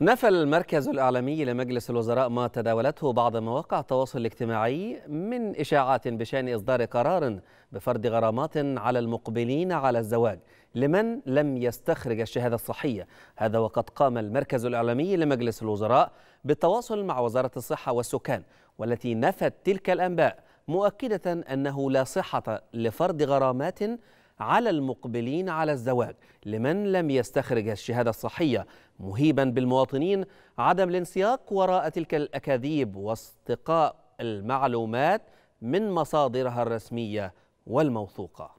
نفى المركز الإعلامي لمجلس الوزراء ما تداولته بعض مواقع التواصل الاجتماعي من إشاعات بشأن إصدار قرار بفرض غرامات على المقبلين على الزواج لمن لم يستخرج الشهادة الصحية هذا وقد قام المركز الإعلامي لمجلس الوزراء بالتواصل مع وزارة الصحة والسكان والتي نفت تلك الأنباء مؤكدة أنه لا صحة لفرض غرامات على المقبلين على الزواج لمن لم يستخرج الشهادة الصحية مهيبا بالمواطنين عدم الانسياق وراء تلك الأكاذيب واستقاء المعلومات من مصادرها الرسمية والموثوقة